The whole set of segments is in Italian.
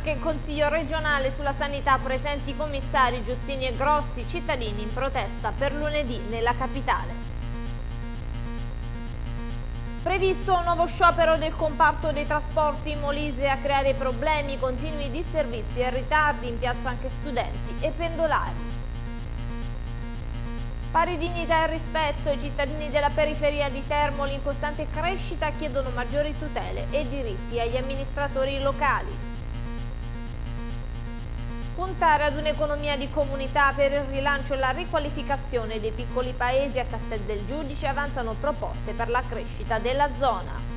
problematiche in Consiglio regionale sulla sanità presenti i commissari Giustini e Grossi, cittadini in protesta per lunedì nella capitale. Previsto un nuovo sciopero del comparto dei trasporti in Molise a creare problemi, continui disservizi e ritardi in piazza anche studenti e pendolari. Pari dignità e rispetto, i cittadini della periferia di Termoli in costante crescita chiedono maggiori tutele e diritti agli amministratori locali puntare ad un'economia di comunità per il rilancio e la riqualificazione dei piccoli paesi a Castel del Giudice avanzano proposte per la crescita della zona.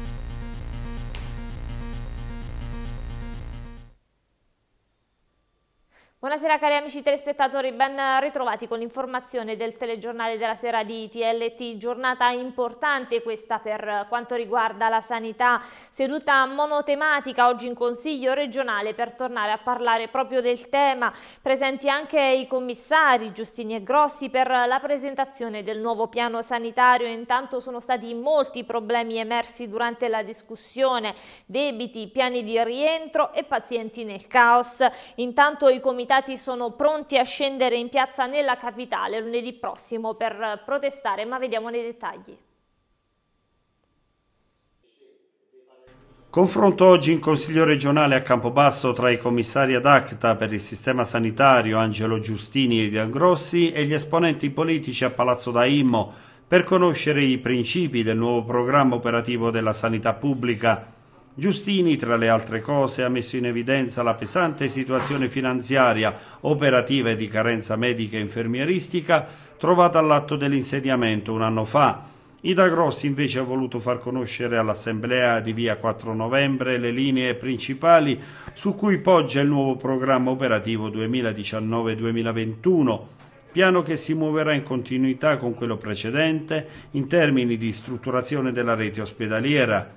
Buonasera cari amici telespettatori, ben ritrovati con l'informazione del telegiornale della sera di TLT, giornata importante questa per quanto riguarda la sanità, seduta monotematica oggi in consiglio regionale per tornare a parlare proprio del tema, presenti anche i commissari Giustini e Grossi per la presentazione del nuovo piano sanitario, intanto sono stati molti problemi emersi durante la discussione, debiti, piani di rientro e pazienti nel caos, intanto i comitati comitati sono pronti a scendere in piazza nella capitale lunedì prossimo per protestare, ma vediamo nei dettagli. Confronto oggi in Consiglio regionale a Campobasso tra i commissari ad acta per il sistema sanitario Angelo Giustini e Dan Grossi e gli esponenti politici a Palazzo Daimmo per conoscere i principi del nuovo programma operativo della sanità pubblica. Giustini, tra le altre cose, ha messo in evidenza la pesante situazione finanziaria, operativa e di carenza medica e infermieristica trovata all'atto dell'insediamento un anno fa. Ida Grossi invece ha voluto far conoscere all'Assemblea di via 4 novembre le linee principali su cui poggia il nuovo programma operativo 2019-2021, piano che si muoverà in continuità con quello precedente in termini di strutturazione della rete ospedaliera,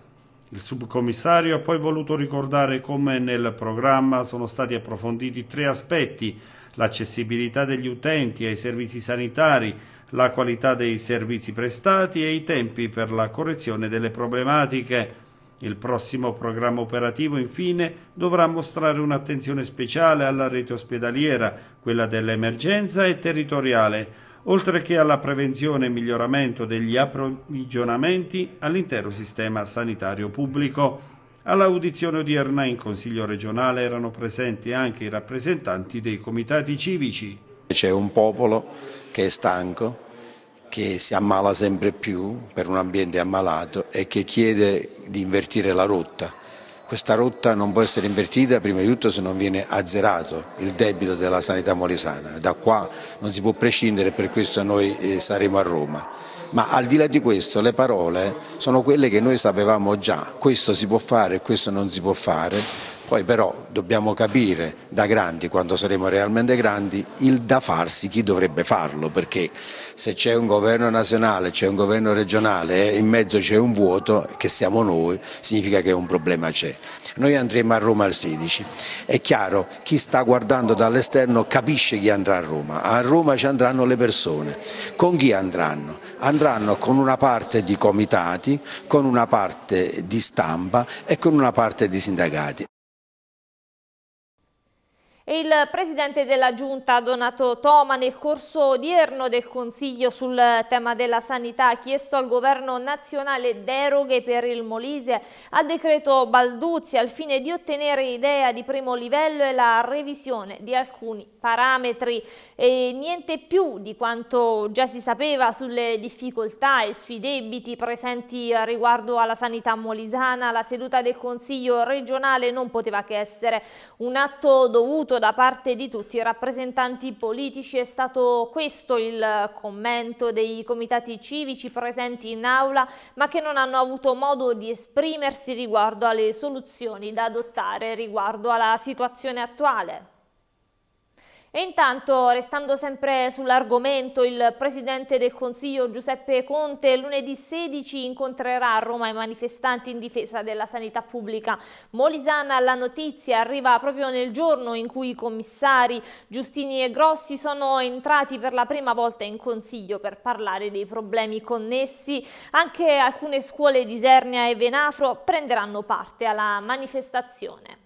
il subcommissario ha poi voluto ricordare come nel programma sono stati approfonditi tre aspetti l'accessibilità degli utenti ai servizi sanitari, la qualità dei servizi prestati e i tempi per la correzione delle problematiche. Il prossimo programma operativo, infine, dovrà mostrare un'attenzione speciale alla rete ospedaliera, quella dell'emergenza e territoriale, oltre che alla prevenzione e miglioramento degli approvvigionamenti all'intero sistema sanitario pubblico. All'audizione odierna in Consiglio regionale erano presenti anche i rappresentanti dei comitati civici. C'è un popolo che è stanco, che si ammala sempre più per un ambiente ammalato e che chiede di invertire la rotta questa rotta non può essere invertita prima di tutto se non viene azzerato il debito della sanità molisana, da qua non si può prescindere per questo noi eh, saremo a Roma. Ma al di là di questo le parole sono quelle che noi sapevamo già, questo si può fare e questo non si può fare, poi però dobbiamo capire da grandi, quando saremo realmente grandi, il da farsi chi dovrebbe farlo, perché se c'è un governo nazionale, c'è un governo regionale e in mezzo c'è un vuoto che siamo noi, significa che un problema c'è. Noi andremo a Roma al 16. È chiaro, chi sta guardando dall'esterno capisce chi andrà a Roma. A Roma ci andranno le persone. Con chi andranno? Andranno con una parte di comitati, con una parte di stampa e con una parte di sindacati. Il presidente della Giunta, Donato Toma, nel corso odierno del Consiglio sul tema della sanità ha chiesto al governo nazionale deroghe per il Molise al decreto Balduzzi al fine di ottenere idea di primo livello e la revisione di alcuni parametri. E niente più di quanto già si sapeva sulle difficoltà e sui debiti presenti riguardo alla sanità molisana, la seduta del Consiglio regionale non poteva che essere un atto dovuto ascolto da parte di tutti i rappresentanti politici. È stato questo il commento dei comitati civici presenti in aula, ma che non hanno avuto modo di esprimersi riguardo alle soluzioni da adottare riguardo alla situazione attuale. E intanto, restando sempre sull'argomento, il Presidente del Consiglio Giuseppe Conte lunedì 16 incontrerà a Roma i manifestanti in difesa della sanità pubblica. Molisana la notizia arriva proprio nel giorno in cui i commissari Giustini e Grossi sono entrati per la prima volta in Consiglio per parlare dei problemi connessi. Anche alcune scuole di Sernia e Venafro prenderanno parte alla manifestazione.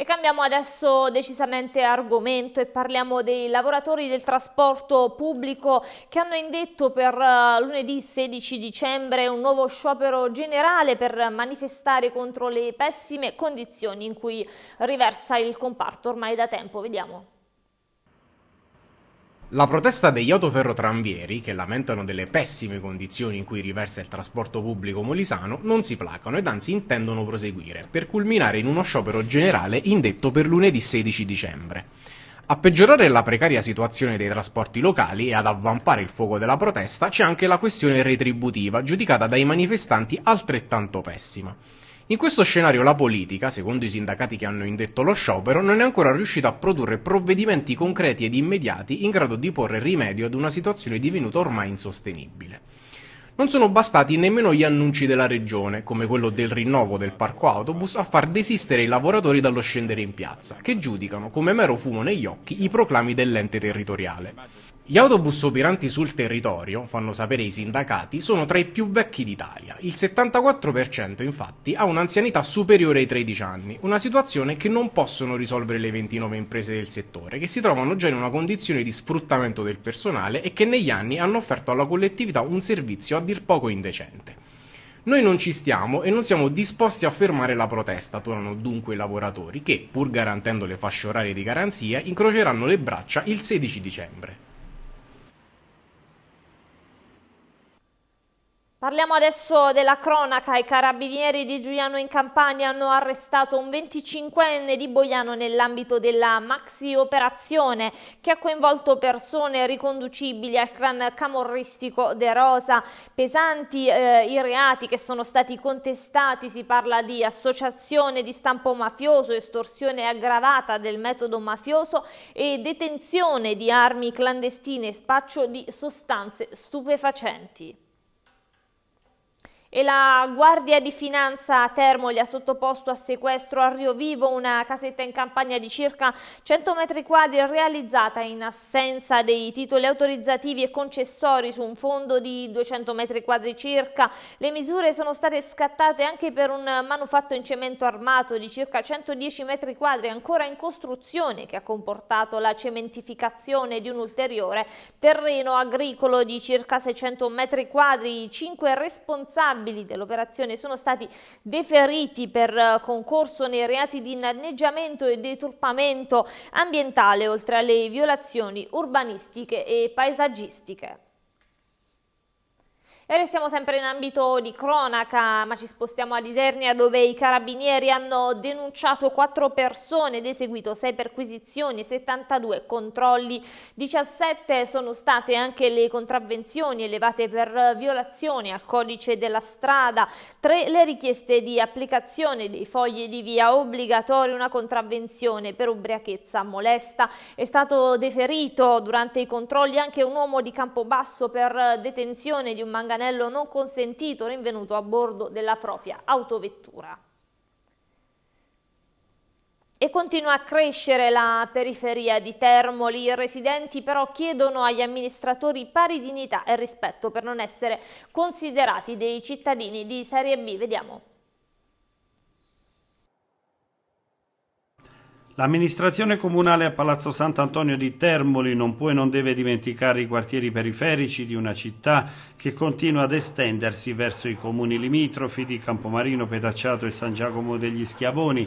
E cambiamo adesso decisamente argomento e parliamo dei lavoratori del trasporto pubblico che hanno indetto per eh, lunedì 16 dicembre un nuovo sciopero generale per manifestare contro le pessime condizioni in cui riversa il comparto ormai da tempo. Vediamo. La protesta degli autoferrotranvieri, che lamentano delle pessime condizioni in cui riversa il trasporto pubblico molisano, non si placano ed anzi intendono proseguire, per culminare in uno sciopero generale indetto per lunedì 16 dicembre. A peggiorare la precaria situazione dei trasporti locali e ad avvampare il fuoco della protesta c'è anche la questione retributiva, giudicata dai manifestanti altrettanto pessima. In questo scenario la politica, secondo i sindacati che hanno indetto lo sciopero, non è ancora riuscita a produrre provvedimenti concreti ed immediati in grado di porre rimedio ad una situazione divenuta ormai insostenibile. Non sono bastati nemmeno gli annunci della regione, come quello del rinnovo del parco autobus, a far desistere i lavoratori dallo scendere in piazza, che giudicano come mero fumo negli occhi i proclami dell'ente territoriale. Gli autobus operanti sul territorio, fanno sapere i sindacati, sono tra i più vecchi d'Italia. Il 74% infatti ha un'anzianità superiore ai 13 anni, una situazione che non possono risolvere le 29 imprese del settore, che si trovano già in una condizione di sfruttamento del personale e che negli anni hanno offerto alla collettività un servizio a dir poco indecente. Noi non ci stiamo e non siamo disposti a fermare la protesta, tornano dunque i lavoratori che, pur garantendo le fasce orarie di garanzia, incroceranno le braccia il 16 dicembre. Parliamo adesso della cronaca. I carabinieri di Giuliano in Campania hanno arrestato un 25enne di Boiano nell'ambito della maxi operazione che ha coinvolto persone riconducibili al clan camorristico De Rosa. Pesanti eh, i reati che sono stati contestati, si parla di associazione di stampo mafioso, estorsione aggravata del metodo mafioso e detenzione di armi clandestine e spaccio di sostanze stupefacenti. E la Guardia di Finanza Termoli ha sottoposto a sequestro a Rio Vivo una casetta in campagna di circa 100 metri quadri realizzata in assenza dei titoli autorizzativi e concessori su un fondo di 200 metri quadri circa. Le misure sono state scattate anche per un manufatto in cemento armato di circa 110 metri quadri ancora in costruzione che ha comportato la cementificazione di un ulteriore terreno agricolo di circa 600 metri quadri. I cinque responsabili responsabili dell'operazione sono stati deferiti per eh, concorso nei reati di danneggiamento e deturpamento ambientale, oltre alle violazioni urbanistiche e paesaggistiche. E restiamo sempre in ambito di cronaca, ma ci spostiamo a Isernia dove i carabinieri hanno denunciato 4 persone ed eseguito 6 perquisizioni, 72 controlli, 17 sono state anche le contravvenzioni elevate per violazione al codice della strada, 3 le richieste di applicazione dei fogli di via obbligatorio, una contravvenzione per ubriachezza molesta. È stato deferito durante i controlli anche un uomo di Campobasso per detenzione di un manganello anello non consentito rinvenuto a bordo della propria autovettura. E continua a crescere la periferia di Termoli, i residenti però chiedono agli amministratori pari dignità e rispetto per non essere considerati dei cittadini di serie B. Vediamo. L'amministrazione comunale a Palazzo Sant'Antonio di Termoli non può e non deve dimenticare i quartieri periferici di una città che continua ad estendersi verso i comuni limitrofi di Campomarino, Pedacciato e San Giacomo degli Schiavoni.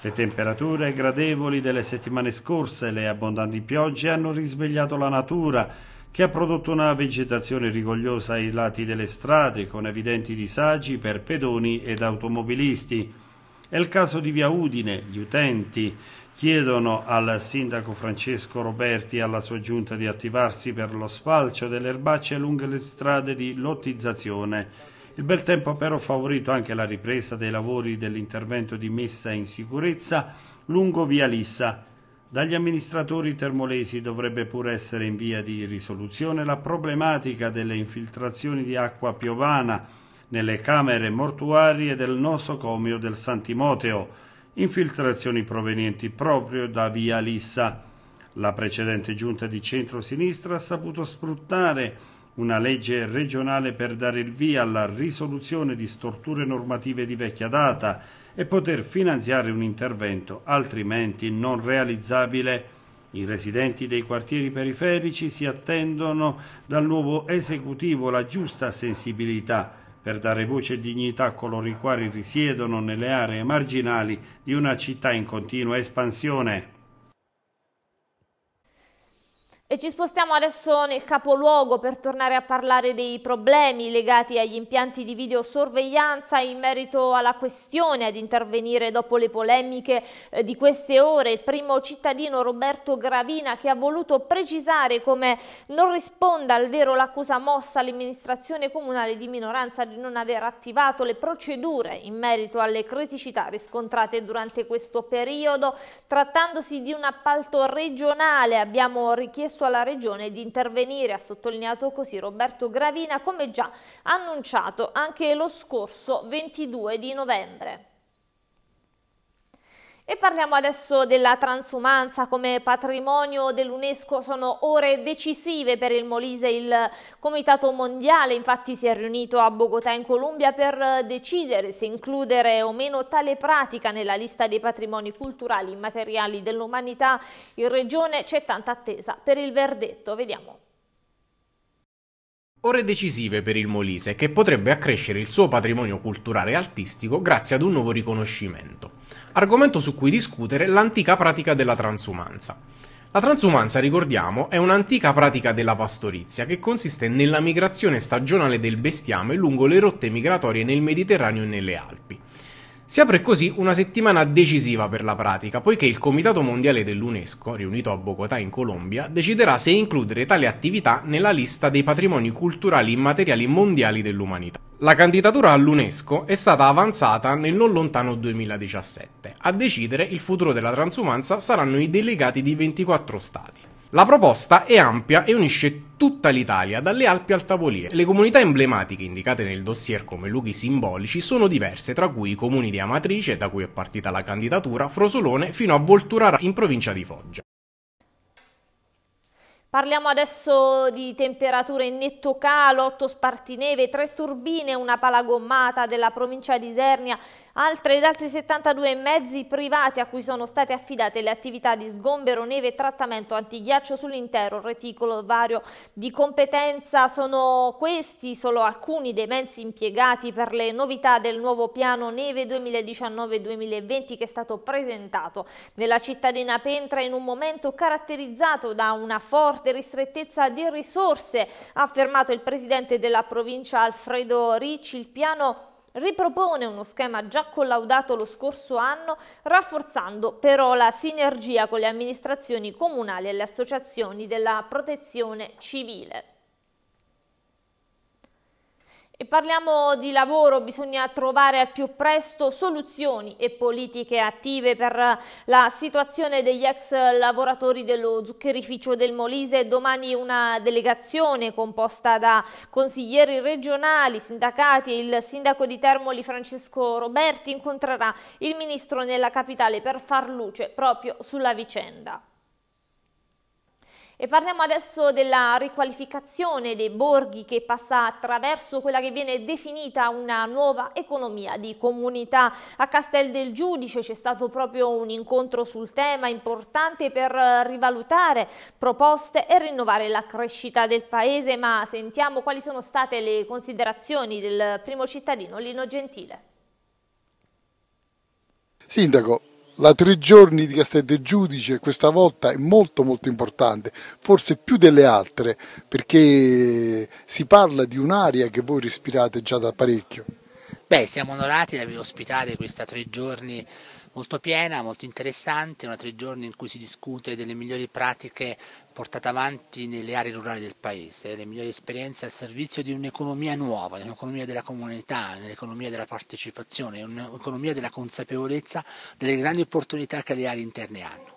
Le temperature gradevoli delle settimane scorse e le abbondanti piogge hanno risvegliato la natura, che ha prodotto una vegetazione rigogliosa ai lati delle strade, con evidenti disagi per pedoni ed automobilisti. È il caso di Via Udine, gli utenti chiedono al sindaco Francesco Roberti e alla sua giunta di attivarsi per lo sfalcio delle erbacce lungo le strade di lottizzazione. Il bel tempo ha però favorito anche la ripresa dei lavori dell'intervento di messa in sicurezza lungo via Lissa. Dagli amministratori termolesi dovrebbe pure essere in via di risoluzione la problematica delle infiltrazioni di acqua piovana nelle camere mortuarie del nosocomio del Santimoteo, infiltrazioni provenienti proprio da Via Lissa. La precedente giunta di centro-sinistra ha saputo sfruttare una legge regionale per dare il via alla risoluzione di storture normative di vecchia data e poter finanziare un intervento altrimenti non realizzabile. I residenti dei quartieri periferici si attendono dal nuovo esecutivo la giusta sensibilità per dare voce e dignità a coloro i quali risiedono nelle aree marginali di una città in continua espansione. E ci spostiamo adesso nel capoluogo per tornare a parlare dei problemi legati agli impianti di videosorveglianza in merito alla questione ad intervenire dopo le polemiche eh, di queste ore. Il primo cittadino Roberto Gravina che ha voluto precisare come non risponda al vero l'accusa mossa all'amministrazione comunale di minoranza di non aver attivato le procedure in merito alle criticità riscontrate durante questo periodo. Trattandosi di un appalto regionale abbiamo richiesto chiesto alla Regione di intervenire, ha sottolineato così Roberto Gravina come già annunciato anche lo scorso 22 di novembre. E parliamo adesso della transumanza come patrimonio dell'UNESCO, sono ore decisive per il Molise, il Comitato Mondiale infatti si è riunito a Bogotà in Colombia per decidere se includere o meno tale pratica nella lista dei patrimoni culturali immateriali dell'umanità. In regione c'è tanta attesa per il verdetto, vediamo. Ore decisive per il Molise che potrebbe accrescere il suo patrimonio culturale e artistico grazie ad un nuovo riconoscimento argomento su cui discutere l'antica pratica della transumanza. La transumanza, ricordiamo, è un'antica pratica della pastorizia che consiste nella migrazione stagionale del bestiame lungo le rotte migratorie nel Mediterraneo e nelle Alpi. Si apre così una settimana decisiva per la pratica, poiché il Comitato Mondiale dell'UNESCO, riunito a Bogotà in Colombia, deciderà se includere tale attività nella lista dei patrimoni culturali immateriali mondiali dell'umanità. La candidatura all'UNESCO è stata avanzata nel non lontano 2017. A decidere il futuro della transumanza saranno i delegati di 24 stati. La proposta è ampia e unisce tutta l'Italia, dalle Alpi al Tavolier. Le comunità emblematiche indicate nel dossier come luoghi simbolici sono diverse, tra cui i comuni di Amatrice, da cui è partita la candidatura, Frosolone fino a Volturara in provincia di Foggia. Parliamo adesso di temperature in netto calo, 8 spartineve, 3 turbine, una pala gommata della provincia di Isernia, Altre, ed altri 72 mezzi privati a cui sono state affidate le attività di sgombero, neve e trattamento antighiaccio sull'intero reticolo vario di competenza sono questi solo alcuni dei mezzi impiegati per le novità del nuovo piano neve 2019-2020 che è stato presentato nella cittadina Pentra in un momento caratterizzato da una forte ristrettezza di risorse, ha affermato il presidente della provincia Alfredo Ricci, il piano ripropone uno schema già collaudato lo scorso anno, rafforzando però la sinergia con le amministrazioni comunali e le associazioni della protezione civile. E parliamo di lavoro, bisogna trovare al più presto soluzioni e politiche attive per la situazione degli ex lavoratori dello zuccherificio del Molise. Domani una delegazione composta da consiglieri regionali, sindacati e il sindaco di Termoli Francesco Roberti incontrerà il ministro nella capitale per far luce proprio sulla vicenda. E parliamo adesso della riqualificazione dei borghi che passa attraverso quella che viene definita una nuova economia di comunità. A Castel del Giudice c'è stato proprio un incontro sul tema importante per rivalutare proposte e rinnovare la crescita del paese, ma sentiamo quali sono state le considerazioni del primo cittadino Lino Gentile. Sindaco, la tre giorni di Castel del Giudice questa volta è molto molto importante, forse più delle altre, perché si parla di un'aria che voi respirate già da parecchio. Beh, siamo onorati di aver ospitare questa tre giorni molto piena, molto interessante, una tre giorni in cui si discute delle migliori pratiche portate avanti nelle aree rurali del paese, le migliori esperienze al servizio di un'economia nuova, di un'economia della comunità, un'economia della partecipazione, un'economia della consapevolezza delle grandi opportunità che le aree interne hanno.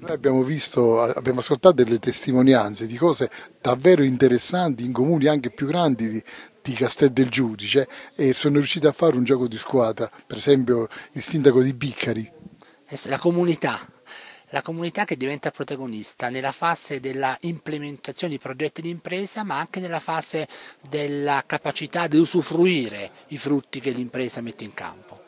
Noi abbiamo visto, abbiamo ascoltato delle testimonianze di cose davvero interessanti in comuni anche più grandi di, di Castel del Giudice e sono riusciti a fare un gioco di squadra, per esempio il sindaco di Biccari. Eh, la comunità, la comunità che diventa protagonista nella fase dell'implementazione implementazione di progetti di impresa ma anche nella fase della capacità di usufruire i frutti che l'impresa mette in campo.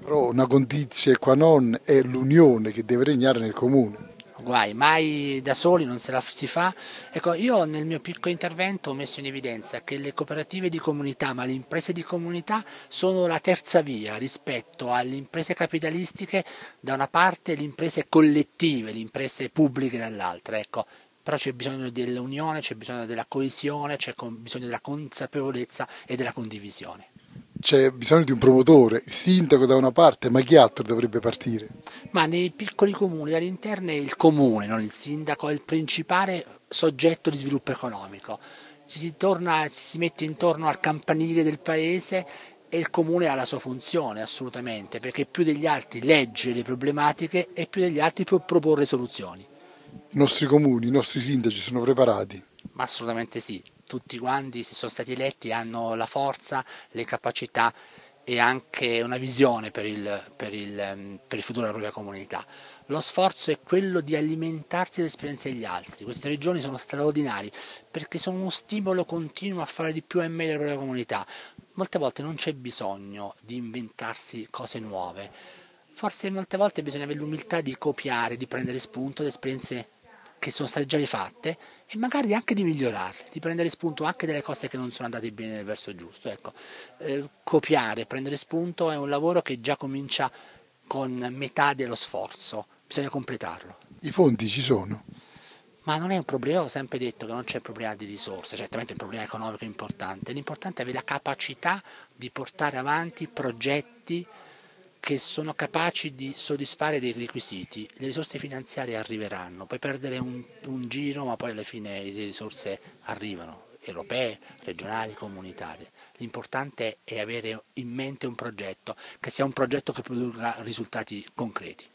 Però una condizia qua non è l'unione che deve regnare nel comune guai, mai da soli non se la si fa. Ecco, io nel mio piccolo intervento ho messo in evidenza che le cooperative di comunità, ma le imprese di comunità sono la terza via rispetto alle imprese capitalistiche da una parte e le imprese collettive, le imprese pubbliche dall'altra. Ecco, però c'è bisogno dell'unione, c'è bisogno della coesione, c'è bisogno della consapevolezza e della condivisione c'è bisogno di un promotore, il sindaco da una parte, ma chi altro dovrebbe partire? Ma nei piccoli comuni, all'interno è il comune, non il sindaco, è il principale soggetto di sviluppo economico. Ci si, torna, si mette intorno al campanile del paese e il comune ha la sua funzione assolutamente, perché più degli altri legge le problematiche e più degli altri può proporre soluzioni. I nostri comuni, i nostri sindaci sono preparati? Ma assolutamente sì tutti quanti si sono stati eletti hanno la forza, le capacità e anche una visione per il, per il, ehm, per il futuro della propria comunità. Lo sforzo è quello di alimentarsi delle esperienze degli altri. Queste regioni sono straordinari perché sono uno stimolo continuo a fare di più e meglio la propria comunità. Molte volte non c'è bisogno di inventarsi cose nuove. Forse molte volte bisogna avere l'umiltà di copiare, di prendere spunto da esperienze che sono state già rifatte e magari anche di migliorarle, di prendere spunto anche delle cose che non sono andate bene nel verso giusto. Ecco, eh, copiare, prendere spunto è un lavoro che già comincia con metà dello sforzo, bisogna completarlo. I fondi ci sono? Ma non è un problema, ho sempre detto che non c'è problema di risorse, certamente è un problema economico importante, l'importante è avere la capacità di portare avanti progetti che sono capaci di soddisfare dei requisiti, le risorse finanziarie arriveranno, puoi perdere un, un giro ma poi alla fine le risorse arrivano, europee, regionali, comunitarie. L'importante è avere in mente un progetto, che sia un progetto che produrrà risultati concreti.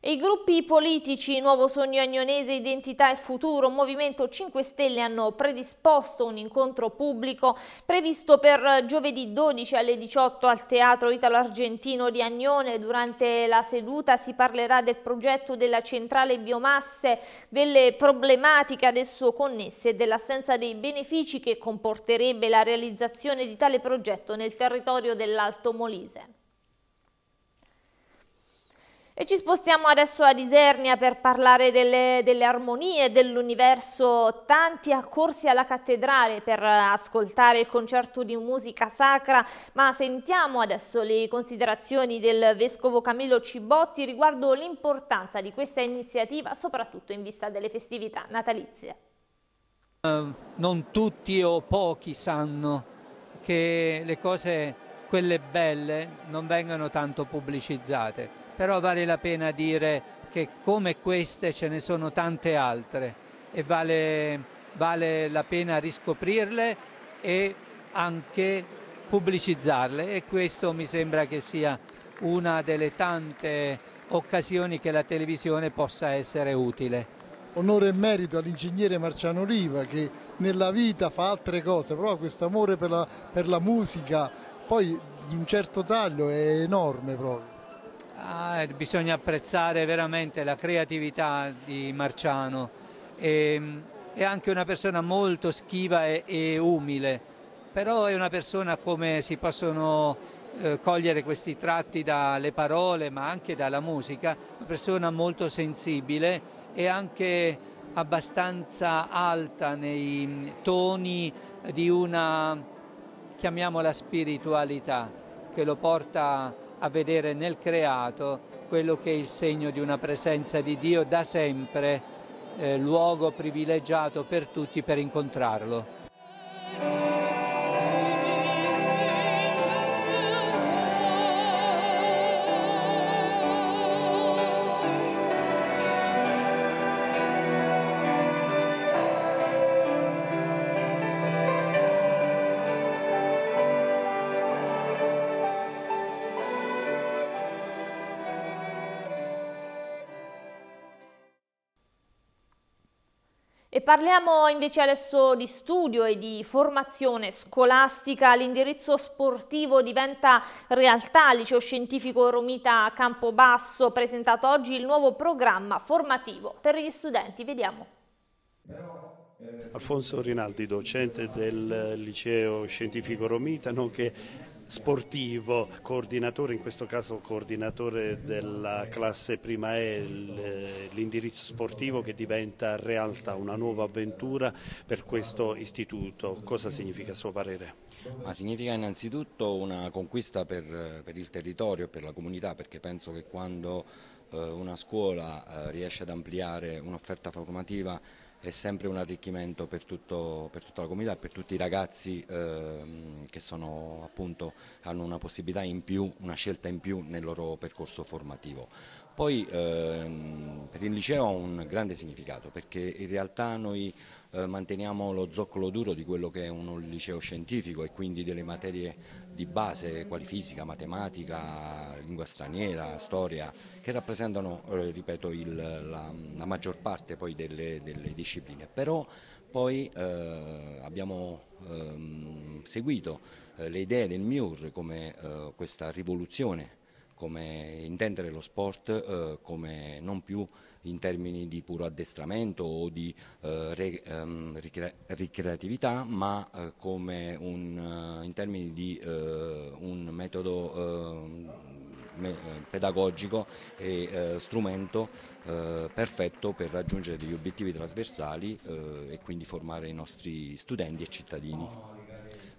I gruppi politici Nuovo Sogno Agnonese, Identità e Futuro, Movimento 5 Stelle hanno predisposto un incontro pubblico previsto per giovedì 12 alle 18 al Teatro Italo-Argentino di Agnone. Durante la seduta si parlerà del progetto della centrale biomasse, delle problematiche ad esso connesse e dell'assenza dei benefici che comporterebbe la realizzazione di tale progetto nel territorio dell'Alto Molise. E ci spostiamo adesso ad Isernia per parlare delle, delle armonie dell'universo. Tanti accorsi alla cattedrale per ascoltare il concerto di musica sacra, ma sentiamo adesso le considerazioni del Vescovo Camillo Cibotti riguardo l'importanza di questa iniziativa, soprattutto in vista delle festività natalizie. Eh, non tutti o pochi sanno che le cose, quelle belle, non vengono tanto pubblicizzate però vale la pena dire che come queste ce ne sono tante altre e vale, vale la pena riscoprirle e anche pubblicizzarle e questo mi sembra che sia una delle tante occasioni che la televisione possa essere utile. Onore e merito all'ingegnere Marciano Riva che nella vita fa altre cose, però questo amore per per la musica poi di un certo taglio è enorme proprio ah, eh, bisogna apprezzare veramente la creatività di Marciano. E, ehm, è anche una persona molto schiva e, e umile, però è una persona come si possono eh, cogliere questi tratti dalle parole ma anche dalla musica, una persona molto sensibile e anche abbastanza alta nei toni di una, chiamiamola spiritualità, che lo porta a a vedere nel creato quello che è il segno di una presenza di Dio da sempre, eh, luogo privilegiato per tutti per incontrarlo. Parliamo invece adesso di studio e di formazione scolastica. L'indirizzo sportivo diventa realtà. Liceo scientifico Romita Campobasso presentato oggi il nuovo programma formativo per gli studenti. Vediamo. Alfonso Rinaldi, docente del liceo scientifico Romita, nonché sportivo, coordinatore, in questo caso coordinatore della classe prima E, eh, l'indirizzo sportivo che diventa realtà, una nuova avventura per questo istituto. Cosa significa a suo parere? Ma significa innanzitutto una conquista per, per il territorio e per la comunità, perché penso che quando eh, una scuola eh, riesce ad ampliare un'offerta formativa è sempre un arricchimento per, tutto, per, tutta la comunità, per tutti i ragazzi eh, che sono, appunto, hanno una possibilità in più, una scelta in più nel loro percorso formativo. Poi ehm, per il liceo ha un grande significato perché in realtà noi eh, manteniamo lo zoccolo duro di quello che è un liceo scientifico e quindi delle materie di base, quali fisica, matematica, lingua straniera, storia, che rappresentano, eh, ripeto, il, la, la, maggior parte delle, delle, discipline. Però poi eh, abbiamo ehm, seguito eh, le idee del MIUR come eh, questa rivoluzione, come intendere lo sport eh, come non più in termini di puro addestramento o di eh, re, ehm, ricre ricreatività, ma eh, come un, eh, in termini di eh, un metodo ehm, me eh, pedagogico e strumento perfetto per raggiungere degli obiettivi trasversali e quindi formare i nostri studenti e cittadini.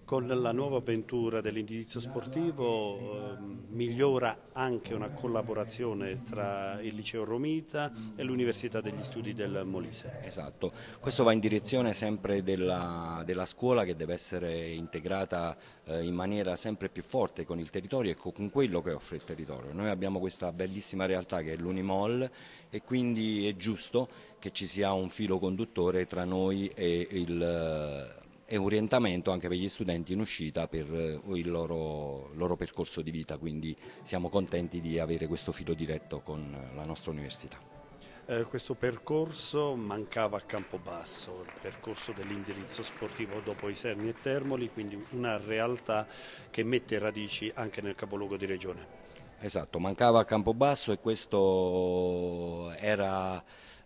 Con la nuova avventura dell'indirizzo sportivo eh, migliora anche una collaborazione tra il liceo Romita e l'Università degli Studi del Molise. Esatto, questo va in direzione sempre della, della scuola che deve essere integrata eh, in maniera sempre più forte con il territorio e con quello che offre il territorio. Noi abbiamo questa bellissima realtà che è l'Unimol e quindi è giusto che ci sia un filo conduttore tra noi e il e orientamento anche per gli studenti in uscita per eh, il loro, loro percorso di vita, quindi siamo contenti di avere questo filo diretto con eh, la nostra università. Eh, questo percorso mancava a Campobasso, il percorso dell'indirizzo sportivo dopo i Serni e Termoli, quindi una realtà che mette radici anche nel capoluogo di regione. Esatto, mancava a Campobasso e questo era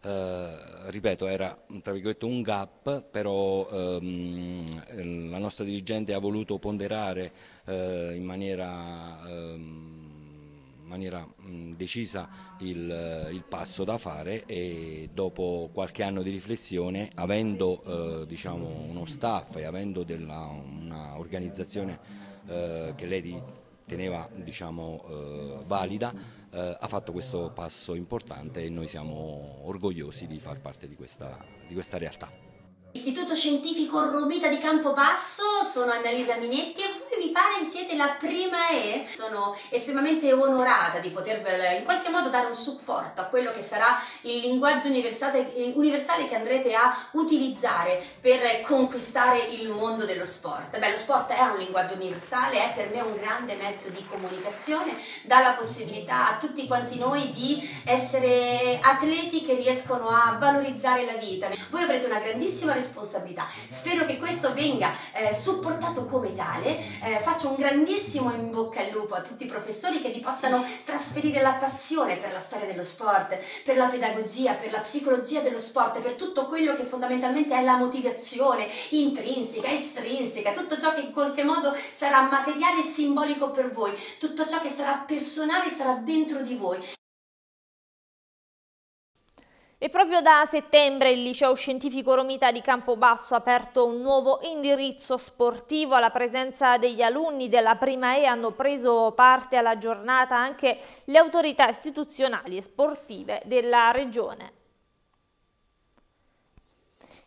eh, ripeto, era un gap, però ehm, la nostra dirigente ha voluto ponderare eh, in maniera, ehm, maniera mh, decisa il, il, passo da fare e dopo qualche anno di riflessione, avendo eh, diciamo uno staff e avendo un'organizzazione eh, che lei riteneva diciamo, eh, valida, eh, ha fatto questo passo importante e noi siamo orgogliosi di far parte di questa, di questa realtà. Istituto Scientifico Romita di Campobasso, sono Annalisa Minetti e voi mi pare siete la prima E. Sono estremamente onorata di poter eh, in qualche modo dare un supporto a quello che sarà il linguaggio universale, eh, universale che andrete a utilizzare per conquistare il mondo dello sport. Beh, lo sport è un linguaggio universale, è per me un grande mezzo di comunicazione, dà la possibilità a tutti quanti noi di essere atleti che riescono a valorizzare la vita. Voi avrete una grandissima responsabilità responsabilità. Spero che questo venga eh, supportato come tale. Eh, faccio un grandissimo in bocca al lupo a tutti i professori che vi possano trasferire la passione per la storia dello sport, per la pedagogia, per la psicologia dello sport, per tutto quello che fondamentalmente è la motivazione intrinseca, estrinseca, tutto ciò che in qualche modo sarà materiale e simbolico per voi, tutto ciò che sarà personale sarà dentro di voi. E proprio da settembre il liceo scientifico Romita di Campobasso ha aperto un nuovo indirizzo sportivo. Alla presenza degli alunni della prima E hanno preso parte alla giornata anche le autorità istituzionali e sportive della regione.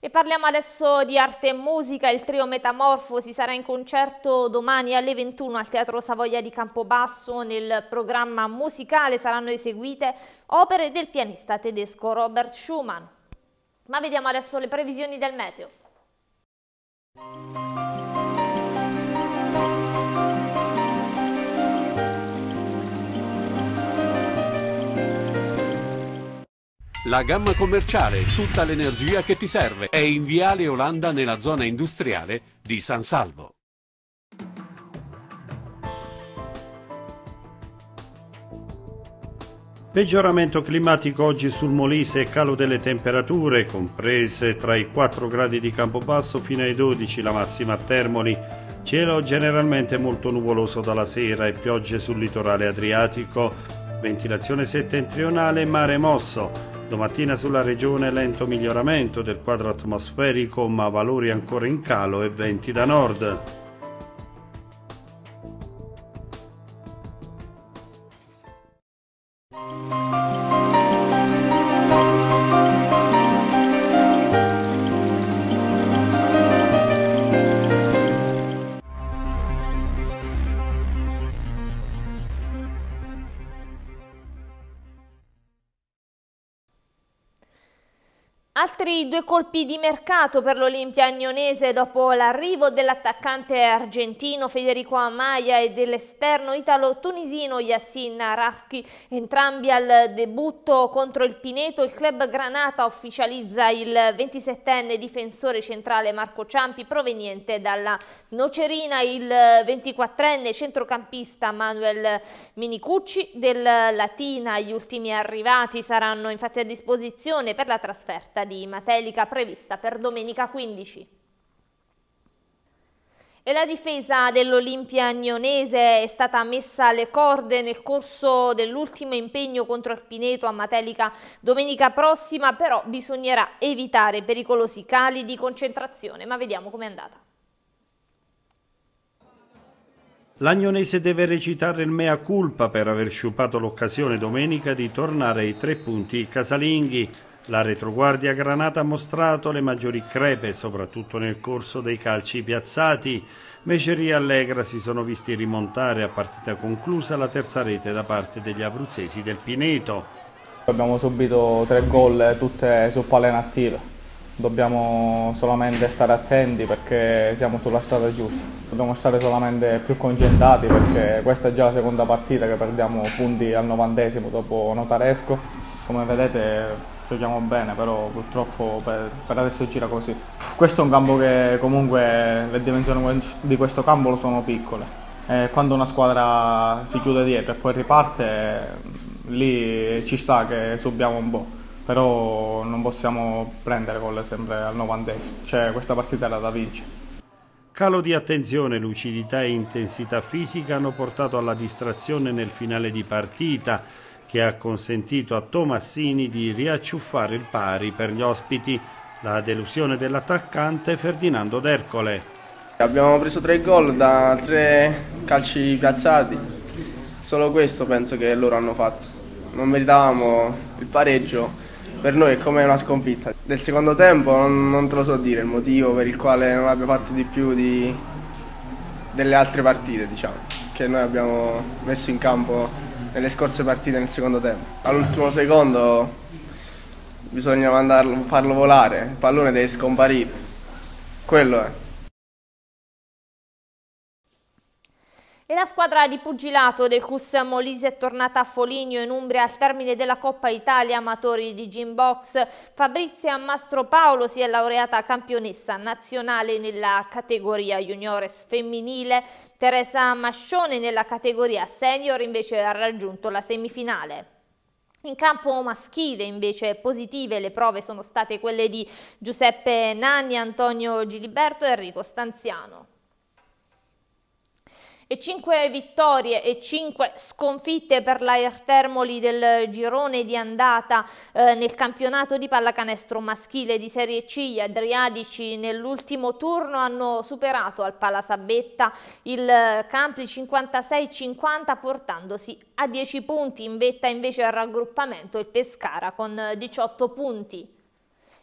E parliamo adesso di arte e musica, il trio Metamorfosi sarà in concerto domani alle 21 al Teatro Savoia di Campobasso, nel programma musicale saranno eseguite opere del pianista tedesco Robert Schumann. Ma vediamo adesso le previsioni del meteo. La gamma commerciale, tutta l'energia che ti serve, è in Viale Olanda nella zona industriale di San Salvo. Peggioramento climatico oggi sul Molise e calo delle temperature, comprese tra i 4 gradi di Campobasso fino ai 12 la massima a Termoli. Cielo generalmente molto nuvoloso dalla sera e piogge sul litorale adriatico. Ventilazione settentrionale e mare mosso. Domattina sulla regione lento miglioramento del quadro atmosferico ma valori ancora in calo e venti da nord. due colpi di mercato per l'Olimpia agnonese dopo l'arrivo dell'attaccante argentino Federico Amaya e dell'esterno italo-tunisino Yassin Rafki, entrambi al debutto contro il Pineto, il club Granata ufficializza il 27enne difensore centrale Marco Ciampi proveniente dalla Nocerina, il 24enne centrocampista Manuel Minicucci del Latina. Gli ultimi arrivati saranno infatti a disposizione per la trasferta di Matteo bellica prevista per domenica 15. E la difesa dell'Olimpia Agnonese è stata messa alle corde nel corso dell'ultimo impegno contro il Pineto a Matelica domenica prossima, però bisognerà evitare pericolosi cali di concentrazione, ma vediamo com'è andata. L'Agnonese deve recitare il mea culpa per aver sciupato l'occasione domenica di tornare ai tre punti casalinghi. La retroguardia granata ha mostrato le maggiori crepe, soprattutto nel corso dei calci piazzati. Meceri e Allegra si sono visti rimontare a partita conclusa la terza rete da parte degli abruzzesi del Pineto. Abbiamo subito tre gol eh, tutte su palla inattiva. Dobbiamo solamente stare attenti perché siamo sulla strada giusta. Dobbiamo stare solamente più concentrati perché questa è già la seconda partita che perdiamo punti al novantesimo dopo Notaresco. Come vedete giochiamo bene, però purtroppo per, per, adesso gira così. Questo è un campo che comunque le dimensioni di questo campo sono piccole. E eh, quando una squadra si chiude dietro e poi riparte, mm, lì ci sta che subiamo un po', però non possiamo prendere gol sempre al 90, cioè questa partita era da vincere. Calo di attenzione, lucidità e intensità fisica hanno portato alla distrazione nel finale di partita che ha consentito a Tomassini di riacciuffare il pari per gli ospiti. La delusione dell'attaccante Ferdinando D'Ercole. Abbiamo preso tre gol da tre calci piazzati, solo questo penso che loro hanno fatto. Non meritavamo il pareggio, per noi è come una sconfitta. Del secondo tempo non, non te lo so dire il motivo per il quale non abbiamo fatto di più di, delle altre partite, diciamo, che noi abbiamo messo in campo nelle scorse partite nel secondo tempo. All'ultimo secondo bisogna mandarlo, farlo volare, il pallone deve scomparire, quello è. E la squadra di pugilato del Cus Molise è tornata a Foligno in Umbria al termine della Coppa Italia Amatori di Gym Box. Fabrizia Mastropaolo si è laureata campionessa nazionale nella categoria juniores femminile, Teresa Mascione nella categoria senior invece ha raggiunto la semifinale. In campo maschile invece positive le prove sono state quelle di Giuseppe Nanni, Antonio Giliberto e Enrico Stanziano e 5 vittorie e 5 sconfitte per l'Air Termoli del girone di andata eh, nel campionato di pallacanestro maschile di Serie C. Gli Adriatici nell'ultimo turno hanno superato al Palasabetta il Campi 56-50 portandosi a 10 punti. In vetta invece al raggruppamento il Pescara con 18 punti.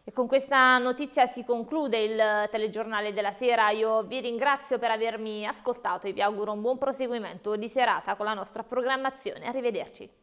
E con questa notizia si conclude il telegiornale della sera. Io vi ringrazio per avermi ascoltato e vi auguro un buon proseguimento di serata con la nostra programmazione. Arrivederci.